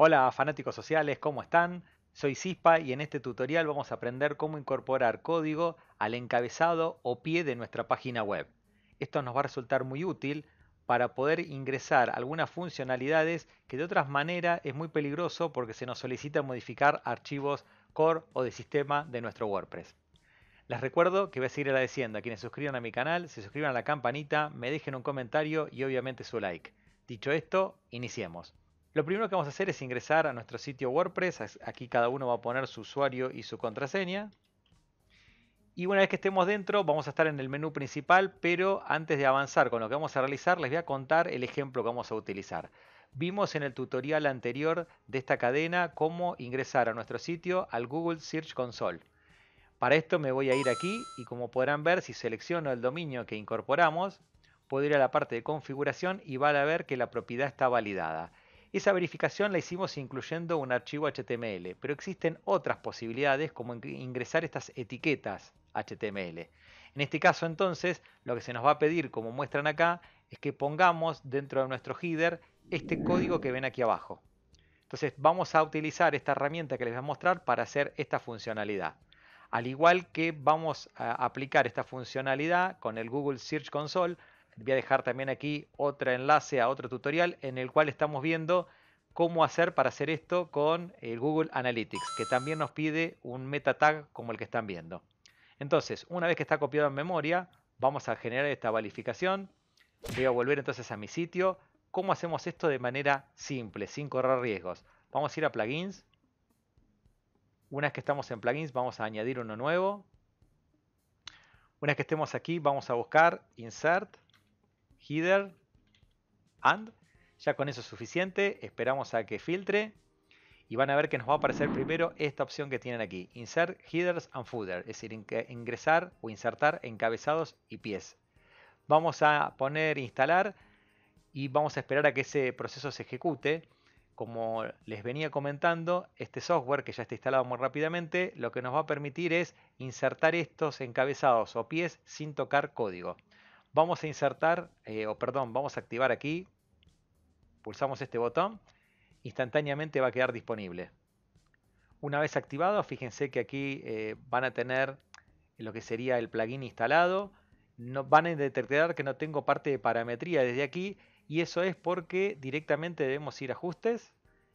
Hola fanáticos sociales, ¿cómo están? Soy Cispa y en este tutorial vamos a aprender cómo incorporar código al encabezado o pie de nuestra página web. Esto nos va a resultar muy útil para poder ingresar algunas funcionalidades que de otras maneras es muy peligroso porque se nos solicita modificar archivos core o de sistema de nuestro WordPress. Les recuerdo que voy a seguir agradeciendo a quienes suscriban a mi canal, se suscriban a la campanita, me dejen un comentario y obviamente su like. Dicho esto, iniciemos. Lo primero que vamos a hacer es ingresar a nuestro sitio WordPress. Aquí cada uno va a poner su usuario y su contraseña. Y una vez que estemos dentro, vamos a estar en el menú principal, pero antes de avanzar con lo que vamos a realizar, les voy a contar el ejemplo que vamos a utilizar. Vimos en el tutorial anterior de esta cadena cómo ingresar a nuestro sitio al Google Search Console. Para esto me voy a ir aquí y como podrán ver, si selecciono el dominio que incorporamos, puedo ir a la parte de configuración y van a ver que la propiedad está validada. Esa verificación la hicimos incluyendo un archivo HTML, pero existen otras posibilidades como ingresar estas etiquetas HTML. En este caso entonces, lo que se nos va a pedir, como muestran acá, es que pongamos dentro de nuestro header este código que ven aquí abajo. Entonces vamos a utilizar esta herramienta que les voy a mostrar para hacer esta funcionalidad. Al igual que vamos a aplicar esta funcionalidad con el Google Search Console, Voy a dejar también aquí otro enlace a otro tutorial en el cual estamos viendo cómo hacer para hacer esto con el Google Analytics, que también nos pide un meta tag como el que están viendo. Entonces, una vez que está copiado en memoria, vamos a generar esta valificación. Voy a volver entonces a mi sitio. ¿Cómo hacemos esto de manera simple, sin correr riesgos? Vamos a ir a plugins. Una vez que estamos en plugins, vamos a añadir uno nuevo. Una vez que estemos aquí, vamos a buscar insert header, and. Ya con eso es suficiente, esperamos a que filtre y van a ver que nos va a aparecer primero esta opción que tienen aquí, insert headers and footer, es decir, ingresar o insertar encabezados y pies. Vamos a poner instalar y vamos a esperar a que ese proceso se ejecute. Como les venía comentando, este software que ya está instalado muy rápidamente, lo que nos va a permitir es insertar estos encabezados o pies sin tocar código. Vamos a insertar, eh, o perdón, vamos a activar aquí. Pulsamos este botón. Instantáneamente va a quedar disponible. Una vez activado, fíjense que aquí eh, van a tener lo que sería el plugin instalado. No, van a detectar que no tengo parte de parametría desde aquí y eso es porque directamente debemos ir a ajustes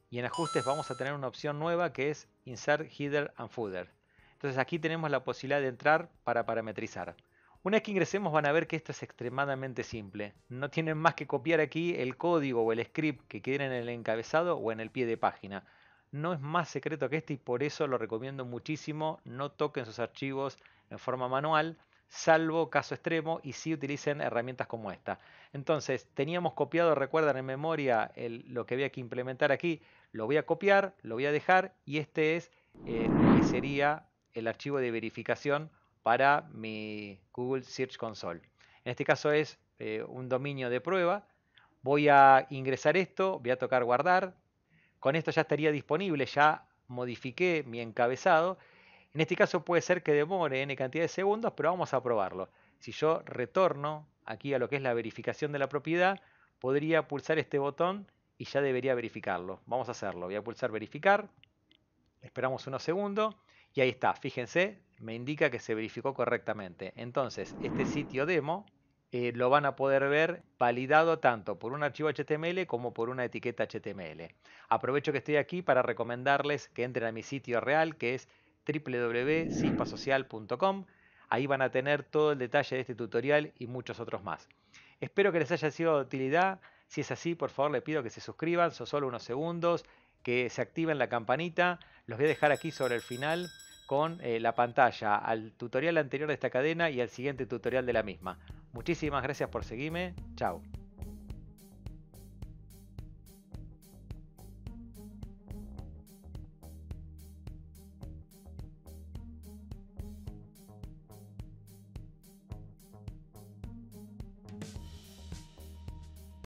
y en ajustes vamos a tener una opción nueva que es insert header and footer. Entonces aquí tenemos la posibilidad de entrar para parametrizar. Una vez que ingresemos van a ver que esto es extremadamente simple. No tienen más que copiar aquí el código o el script que quieren en el encabezado o en el pie de página. No es más secreto que este y por eso lo recomiendo muchísimo. No toquen sus archivos en forma manual, salvo caso extremo y si sí utilicen herramientas como esta. Entonces, teníamos copiado, recuerdan en memoria lo que había que implementar aquí. Lo voy a copiar, lo voy a dejar y este es eh, lo que sería el archivo de verificación para mi Google Search Console. En este caso es eh, un dominio de prueba. Voy a ingresar esto, voy a tocar guardar. Con esto ya estaría disponible, ya modifiqué mi encabezado. En este caso puede ser que demore n cantidad de segundos, pero vamos a probarlo. Si yo retorno aquí a lo que es la verificación de la propiedad, podría pulsar este botón y ya debería verificarlo. Vamos a hacerlo. Voy a pulsar verificar. Esperamos unos segundos y ahí está. Fíjense, me indica que se verificó correctamente. Entonces, este sitio demo eh, lo van a poder ver validado tanto por un archivo HTML como por una etiqueta HTML. Aprovecho que estoy aquí para recomendarles que entren a mi sitio real que es www.cispasocial.com. Ahí van a tener todo el detalle de este tutorial y muchos otros más. Espero que les haya sido de utilidad. Si es así, por favor, les pido que se suscriban, son solo unos segundos, que se activen la campanita. Los voy a dejar aquí sobre el final con eh, la pantalla al tutorial anterior de esta cadena y al siguiente tutorial de la misma. Muchísimas gracias por seguirme. Chao.